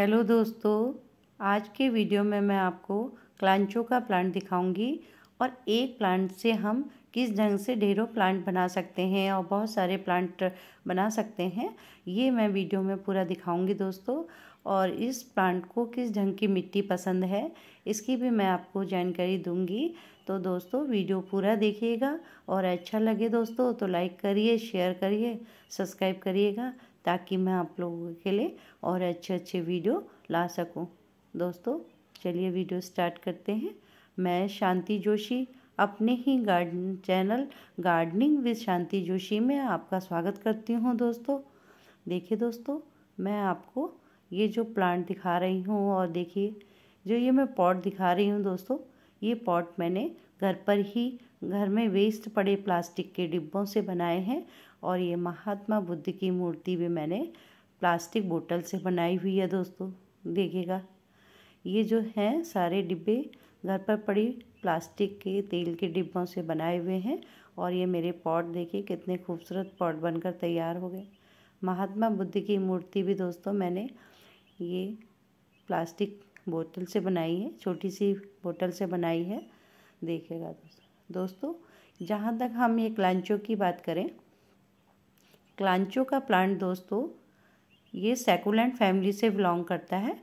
hello दोस्तों आज के वीडियो में मैं आपको क्लांचो का प्लांट दिखाऊंगी और एक प्लांट से हम किस ढंग से ढेरों प्लांट बना सकते हैं और बहुत सारे प्लांट बना सकते हैं ये मैं वीडियो में पूरा दिखाऊंगी दोस्तों और इस प्लांट को किस ढंग की मिट्टी पसंद है इसकी भी मैं आपको जानकारी दूंगी तो दोस्तों वीडियो पूरा देखिएगा और अच्छा लगे दोस्तों तो लाइक करिए शेयर करिए सब्सक्राइब करिएगा ताकि मैं आप लोगों के लिए और अच्छे अच्छे वीडियो ला सकूं दोस्तों चलिए वीडियो स्टार्ट करते हैं मैं शांति जोशी अपने ही garden channel gardening with Shanti Joshi में आपका स्वागत करती हूँ दोस्तों देखिए दोस्तों मैं आपको ये जो प्लांट दिखा रही हूँ और देखिए जो ये मैं पॉट दिखा रही हूँ दोस्तों ये पॉट मैंने घर पर ही घर में वेस्ट पड़े प्लास्टिक के डिब्बों से बनाए हैं और ये महात्मा बुद्ध की मूर्ति भी मैंने प्लास्टिक बोतल से बनाई हुई है दोस्तों देखिएगा ये जो हैं सारे डिब्बे घर पर पड़ी प्लास्टिक के तेल के डिब्बों से बनाए हुए हैं और ये मेरे पॉट देखिए कितने खूबसूरत पॉट बनकर तैयार हो गए महात्मा बुद्ध की मूर्ति भी दोस्तों मैंने ये प्लास्टिक बोतल से बनाई है छोटी सी बोतल से बनाई है देखेगा दोस्तों दोस्तों जहाँ तक हम ये क्लांचों की बात करें क्लांचो का प्लांट दोस्तों ये सेकुलेंट फैमिली से बिलोंग करता है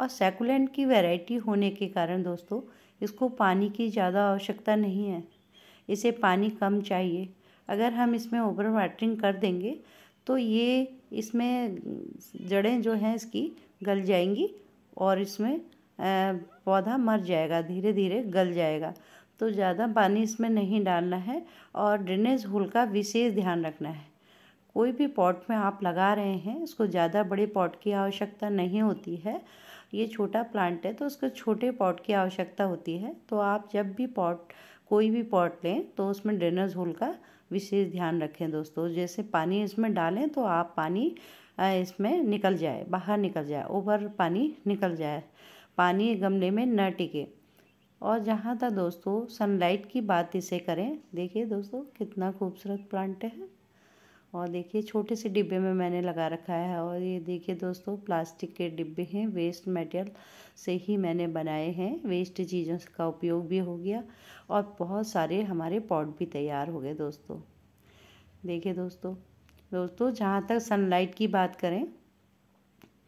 और सेकुलेंट की वैरायटी होने के कारण दोस्तों इसको पानी की ज़्यादा आवश्यकता नहीं है इसे पानी कम चाहिए अगर हम इसमें ओवर वाटरिंग कर देंगे तो ये इसमें जड़ें जो हैं इसकी गल जाएंगी और इसमें पौधा मर जाएगा धीरे धीरे गल जाएगा तो ज़्यादा पानी इसमें नहीं डालना है और ड्रेनेज होल का विशेष ध्यान रखना है कोई भी पॉट में आप लगा रहे हैं इसको ज़्यादा बड़े पॉट की आवश्यकता नहीं होती है ये छोटा प्लांट है तो उसको छोटे पॉट की आवश्यकता होती है तो आप जब भी पॉट कोई भी पॉट लें तो उसमें ड्रेनेज होल का विशेष ध्यान रखें दोस्तों जैसे पानी इसमें डालें तो आप पानी इसमें निकल जाए बाहर निकल जाए ओवर पानी निकल जाए पानी गमले में न टिके और जहाँ तक दोस्तों सनलाइट की बात इसे करें देखिए दोस्तों कितना खूबसूरत प्लांट है और देखिए छोटे से डिब्बे में मैंने लगा रखा है और ये देखिए दोस्तों प्लास्टिक के डिब्बे हैं वेस्ट मटेरियल से ही मैंने बनाए हैं वेस्ट चीज़ों का उपयोग भी हो गया और बहुत सारे हमारे पॉट भी तैयार हो गए दोस्तों देखिए दोस्तों दोस्तों जहाँ तक सनलाइट की बात करें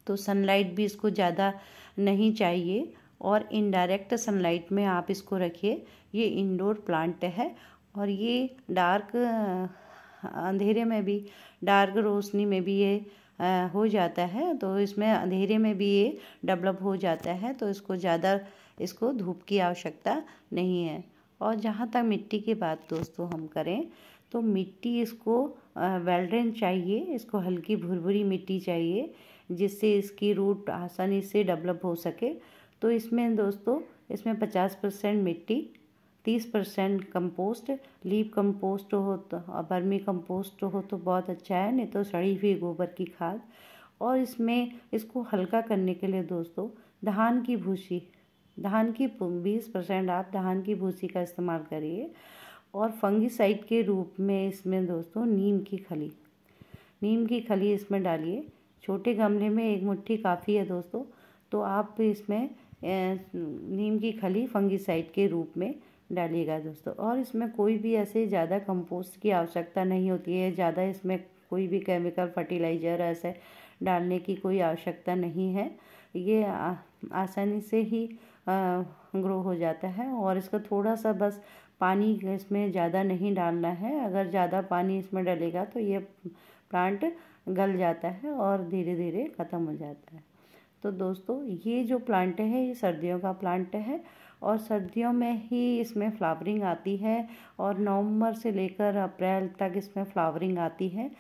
तो सनलाइट भी इसको ज़्यादा नहीं चाहिए और इनडायरेक्ट सनलाइट में आप इसको रखिए ये इनडोर प्लांट है और ये डार्क अंधेरे में भी डार्क रोशनी में भी ये हो जाता है तो इसमें अंधेरे में भी ये डेवलप हो जाता है तो इसको ज़्यादा इसको धूप की आवश्यकता नहीं है और जहाँ तक मिट्टी की बात दोस्तों हम करें तो मिट्टी इसको वेल्ड्रेन चाहिए इसको हल्की भुरभुरी मिट्टी चाहिए जिससे इसकी रूट आसानी से डेवलप हो सके तो इसमें दोस्तों इसमें पचास परसेंट मिट्टी तीस परसेंट कम्पोस्ट लीप कम्पोस्ट हो तो बर्मी कम्पोस्ट हो तो बहुत अच्छा है नहीं तो सड़ी हुई गोबर की खाद और इसमें इसको हल्का करने के लिए दोस्तों धान की भूसी धान की बीस परसेंट आप धान की भूसी का इस्तेमाल करिए और फंगिसाइड के रूप में इसमें दोस्तों नीम की खली नीम की खली इसमें डालिए छोटे गमले में एक मुट्ठी काफ़ी है दोस्तों तो आप इसमें नीम की खली फंगिसाइड के रूप में डालिएगा दोस्तों और इसमें कोई भी ऐसे ज़्यादा कंपोस्ट की आवश्यकता नहीं होती है ज़्यादा इसमें कोई भी केमिकल फर्टिलाइज़र ऐसे डालने की कोई आवश्यकता नहीं है ये आसानी से ही ग्रो हो जाता है और इसका थोड़ा सा बस पानी इसमें ज़्यादा नहीं डालना है अगर ज़्यादा पानी इसमें डलेगा तो ये प्लांट गल जाता है और धीरे धीरे ख़त्म हो जाता है तो दोस्तों ये जो प्लांट है ये सर्दियों का प्लांट है और सर्दियों में ही इसमें फ्लावरिंग आती है और नवंबर से लेकर अप्रैल तक इसमें फ्लावरिंग आती है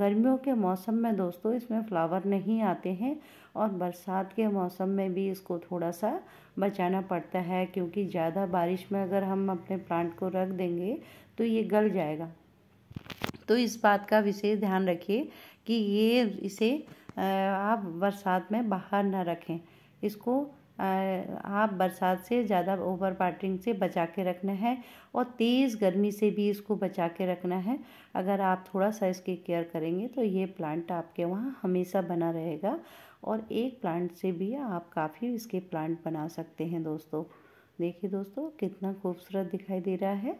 गर्मियों के मौसम में दोस्तों इसमें फ्लावर नहीं आते हैं और बरसात के मौसम में भी इसको थोड़ा सा बचाना पड़ता है क्योंकि ज़्यादा बारिश में अगर हम अपने प्लांट को रख देंगे तो ये गल जाएगा तो इस बात का विशेष ध्यान रखिए कि ये इसे आप बरसात में बाहर ना रखें इसको आप बरसात से ज़्यादा ओवर पार्टिंग से बचा के रखना है और तेज़ गर्मी से भी इसको बचा के रखना है अगर आप थोड़ा सा इसकी केयर करेंगे तो ये प्लांट आपके वहाँ हमेशा बना रहेगा और एक प्लांट से भी आप काफ़ी इसके प्लांट बना सकते हैं दोस्तों देखिए दोस्तों कितना खूबसूरत दिखाई दे रहा है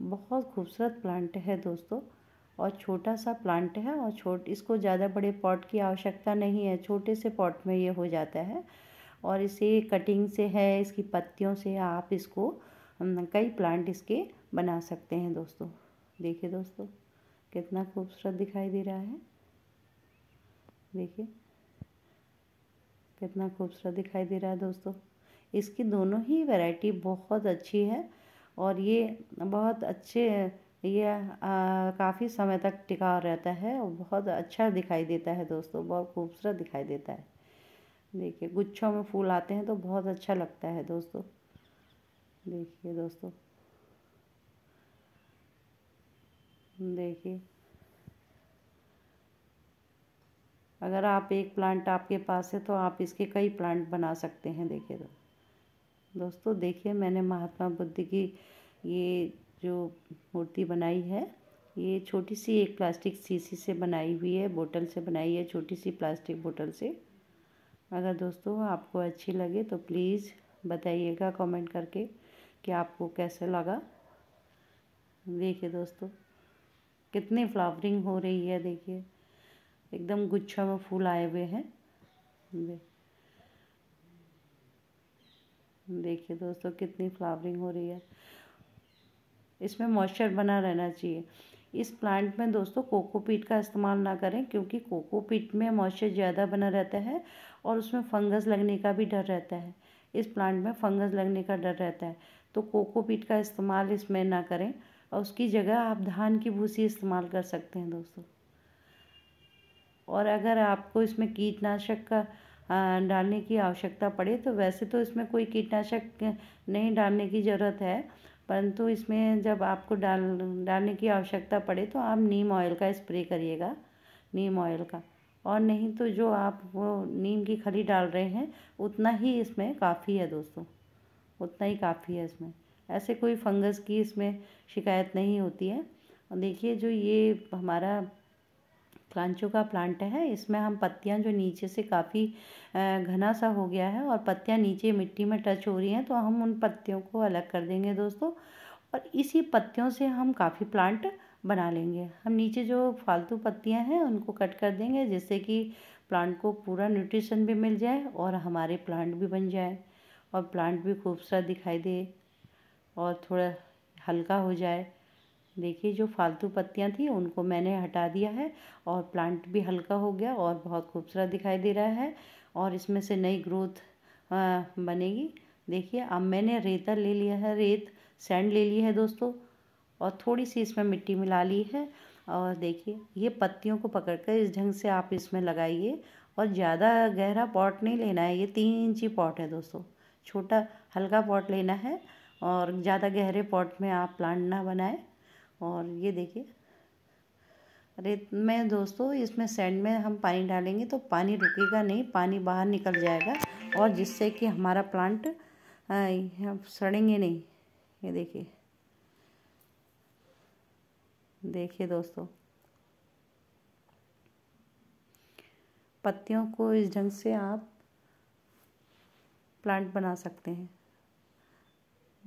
बहुत खूबसूरत प्लांट है दोस्तों और छोटा सा प्लांट है और छोट इसको ज़्यादा बड़े पॉट की आवश्यकता नहीं है छोटे से पॉट में ये हो जाता है और इसे कटिंग से है इसकी पत्तियों से आप इसको कई प्लांट इसके बना सकते हैं दोस्तों देखिए दोस्तों कितना खूबसूरत दिखाई दे रहा है देखिए कितना खूबसूरत दिखाई दे रहा है दोस्तों इसकी दोनों ही वैरायटी बहुत अच्छी है और ये बहुत अच्छे ये काफ़ी समय तक टिका रहता है और बहुत अच्छा दिखाई देता है दोस्तों बहुत खूबसूरत दिखाई देता है देखिए गुच्छों में फूल आते हैं तो बहुत अच्छा लगता है दोस्तों देखिए दोस्तों देखिए अगर आप एक प्लांट आपके पास है तो आप इसके कई प्लांट बना सकते हैं देखिए दो, दोस्तों देखिए मैंने महात्मा बुद्ध की ये जो मूर्ति बनाई है ये छोटी सी एक प्लास्टिक सीसी से बनाई हुई है बोतल से बनाई है छोटी सी प्लास्टिक बोतल से अगर दोस्तों आपको अच्छी लगे तो प्लीज़ बताइएगा कमेंट करके कि आपको कैसे लगा देखिए दोस्तों कितनी फ्लावरिंग हो रही है देखिए एकदम गुच्छा में फूल आए हुए हैं देखिए दोस्तों कितनी फ्लावरिंग हो रही है इसमें मॉइस्चर बना रहना चाहिए इस प्लांट में दोस्तों कोकोपीट का इस्तेमाल ना करें क्योंकि कोकोपीट में मॉइस्चर ज़्यादा बना रहता है और उसमें फंगस लगने का भी डर रहता है इस प्लांट में फंगस लगने का डर रहता है तो कोकोपीट का इस्तेमाल इसमें ना करें और उसकी जगह आप धान की भूसी इस्तेमाल कर सकते हैं दोस्तों और अगर आपको इसमें कीटनाशक का डालने की आवश्यकता पड़े तो वैसे तो इसमें कोई कीटनाशक नहीं डालने की ज़रूरत है परंतु इसमें जब आपको डाल डालने की आवश्यकता पड़े तो आप नीम ऑयल का स्प्रे करिएगा नीम ऑयल का और नहीं तो जो आप वो नीम की खली डाल रहे हैं उतना ही इसमें काफ़ी है दोस्तों उतना ही काफ़ी है इसमें ऐसे कोई फंगस की इसमें शिकायत नहीं होती है और देखिए जो ये हमारा कांचो का प्लांट है इसमें हम पत्तियां जो नीचे से काफ़ी घना सा हो गया है और पत्तियां नीचे मिट्टी में टच हो रही हैं तो हम उन पत्तियों को अलग कर देंगे दोस्तों और इसी पत्तियों से हम काफ़ी प्लांट बना लेंगे हम नीचे जो फालतू पत्तियाँ हैं उनको कट कर देंगे जिससे कि प्लांट को पूरा न्यूट्रिशन भी मिल जाए और हमारे प्लांट भी बन जाए और प्लांट भी खूबसूरत दिखाई दे और थोड़ा हल्का हो जाए देखिए जो फालतू पत्तियाँ थी उनको मैंने हटा दिया है और प्लांट भी हल्का हो गया और बहुत खूबसूरत दिखाई दे रहा है और इसमें से नई ग्रोथ बनेगी देखिए अब मैंने रेता ले लिया है रेत सैंड ले ली है दोस्तों और थोड़ी सी इसमें मिट्टी मिला ली है और देखिए ये पत्तियों को पकड़कर इस ढंग से आप इसमें लगाइए और ज़्यादा गहरा पॉट नहीं लेना है ये तीन इंची पॉट है दोस्तों छोटा हल्का पॉट लेना है और ज़्यादा गहरे पॉट में आप प्लांट ना बनाएं और ये देखिए रेत में दोस्तों इसमें सैंड में हम पानी डालेंगे तो पानी रुकेगा नहीं पानी बाहर निकल जाएगा और जिससे कि हमारा प्लांट सड़ेंगे नहीं ये देखिए देखिए दोस्तों पत्तियों को इस ढंग से आप प्लांट बना सकते हैं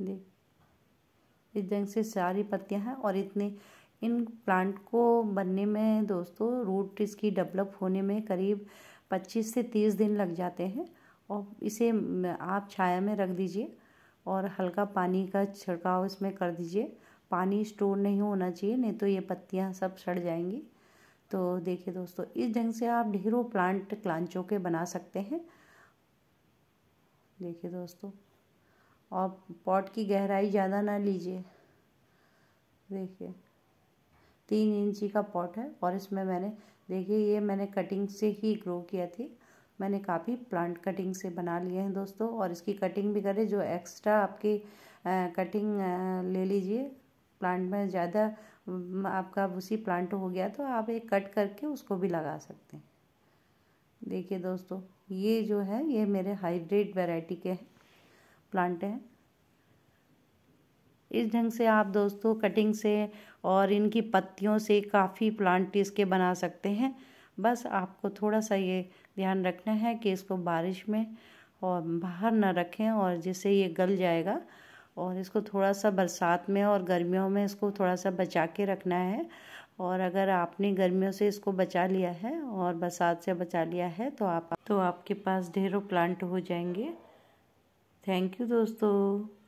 देख इस ढंग से सारी पत्तियां हैं और इतने इन प्लांट को बनने में दोस्तों रूट इसकी डेवलप होने में करीब 25 से 30 दिन लग जाते हैं और इसे आप छाया में रख दीजिए और हल्का पानी का छिड़काव इसमें कर दीजिए पानी स्टोर नहीं होना चाहिए नहीं तो ये पत्तियाँ सब सड़ जाएंगी तो देखिए दोस्तों इस ढंग से आप ढेरों प्लांट क्लांचों के बना सकते हैं देखिए दोस्तों और पॉट की गहराई ज़्यादा ना लीजिए देखिए तीन इंची का पॉट है और इसमें मैंने देखिए ये मैंने कटिंग से ही ग्रो किया थी मैंने काफ़ी प्लांट कटिंग से बना लिए हैं दोस्तों और इसकी कटिंग भी करें जो एक्स्ट्रा आपकी कटिंग ले लीजिए प्लांट में ज़्यादा आपका उसी प्लांट हो गया तो आप एक कट करके उसको भी लगा सकते हैं देखिए दोस्तों ये जो है ये मेरे हाइब्रिड वैरायटी के हैं प्लांट है इस ढंग से आप दोस्तों कटिंग से और इनकी पत्तियों से काफ़ी प्लांट इसके बना सकते हैं बस आपको थोड़ा सा ये ध्यान रखना है कि इसको बारिश में और बाहर ना रखें और जिससे ये गल जाएगा और इसको थोड़ा सा बरसात में और गर्मियों में इसको थोड़ा सा बचा के रखना है और अगर आपने गर्मियों से इसको बचा लिया है और बरसात से बचा लिया है तो आप तो आपके पास ढेरों प्लांट हो जाएंगे थैंक यू दोस्तों